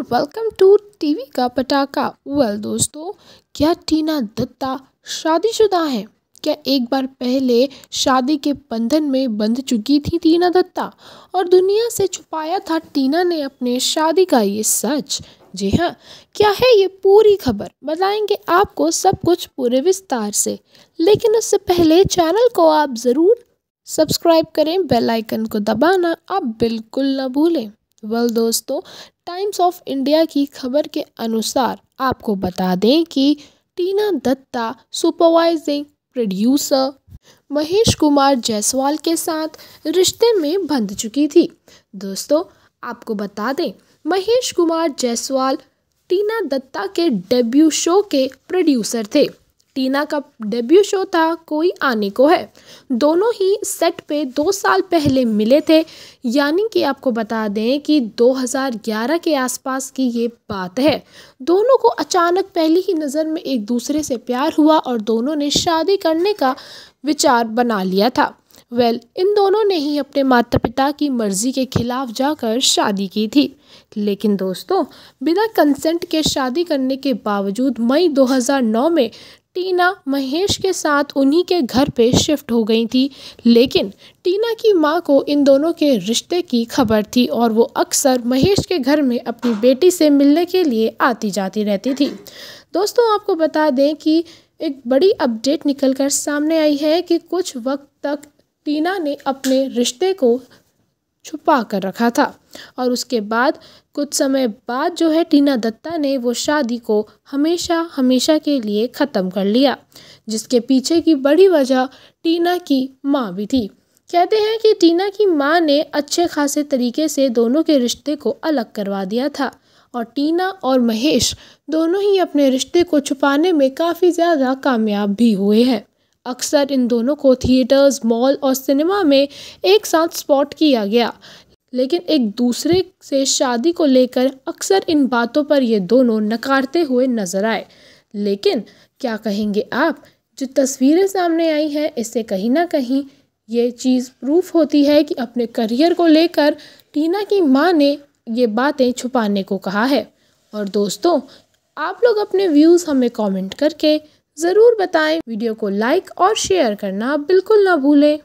और welcome to TV का पटाखा वेल दोस्तों क्या टीना दत्ता शादीशुदा है क्या एक बार पहले शादी के बंधन में बंध चुकी थी टीना दत्ता और दुनिया से छुपाया था टीना ने अपने शादी का ये सच जी हाँ क्या है ये पूरी खबर बताएंगे आपको सब कुछ पूरे विस्तार से लेकिन उससे पहले चैनल को आप ज़रूर सब्सक्राइब करें बेल आइकन को दबाना आप बिल्कुल ना भूलें वेल well, दोस्तों टाइम्स ऑफ इंडिया की खबर के अनुसार आपको बता दें कि टीना दत्ता सुपरवाइजिंग प्रोड्यूसर महेश कुमार जायसवाल के साथ रिश्ते में बंध चुकी थी दोस्तों आपको बता दें महेश कुमार जायसवाल टीना दत्ता के डेब्यू शो के प्रोड्यूसर थे टीना का डेब्यू शो था कोई आने को है दोनों ही सेट पे दो साल पहले मिले थे यानी कि आपको बता दें कि 2011 के आसपास की ये बात है दोनों को अचानक पहली ही नज़र में एक दूसरे से प्यार हुआ और दोनों ने शादी करने का विचार बना लिया था वेल well, इन दोनों ने ही अपने माता पिता की मर्ज़ी के खिलाफ जाकर शादी की थी लेकिन दोस्तों बिना कंसेंट के शादी करने के बावजूद मई 2009 में टीना महेश के साथ उन्हीं के घर पे शिफ्ट हो गई थी लेकिन टीना की माँ को इन दोनों के रिश्ते की खबर थी और वो अक्सर महेश के घर में अपनी बेटी से मिलने के लिए आती जाती रहती थी दोस्तों आपको बता दें कि एक बड़ी अपडेट निकलकर सामने आई है कि कुछ वक्त तक टीना ने अपने रिश्ते को छुपा कर रखा था और उसके बाद कुछ समय बाद जो है टीना दत्ता ने वो शादी को हमेशा हमेशा के लिए ख़त्म कर लिया जिसके पीछे की बड़ी वजह टीना की माँ भी थी कहते हैं कि टीना की माँ ने अच्छे खासे तरीके से दोनों के रिश्ते को अलग करवा दिया था और टीना और महेश दोनों ही अपने रिश्ते को छुपाने में काफ़ी ज़्यादा कामयाब भी हुए हैं अक्सर इन दोनों को थिएटर्स मॉल और सिनेमा में एक साथ स्पॉट किया गया लेकिन एक दूसरे से शादी को लेकर अक्सर इन बातों पर ये दोनों नकारते हुए नजर आए लेकिन क्या कहेंगे आप जो तस्वीरें सामने आई हैं इससे कहीं ना कहीं ये चीज़ प्रूफ होती है कि अपने करियर को लेकर टीना की माँ ने ये बातें छुपाने को कहा है और दोस्तों आप लोग अपने व्यूज़ हमें कमेंट करके ज़रूर बताएं वीडियो को लाइक और शेयर करना बिल्कुल ना भूलें